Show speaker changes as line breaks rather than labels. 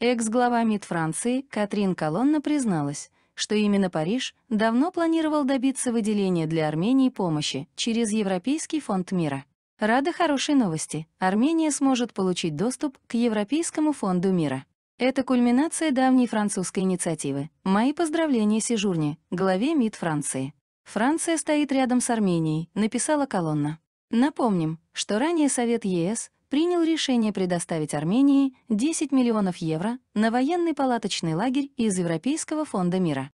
Экс-глава МИД Франции Катрин Колонна призналась, что именно Париж давно планировал добиться выделения для Армении помощи через Европейский фонд мира. Рада хорошей новости, Армения сможет получить доступ к Европейскому фонду мира. Это кульминация давней французской инициативы. Мои поздравления Сижурне, главе МИД Франции. Франция стоит рядом с Арменией, написала колонна. Напомним, что ранее Совет ЕС принял решение предоставить Армении 10 миллионов евро на военный палаточный лагерь из Европейского фонда мира.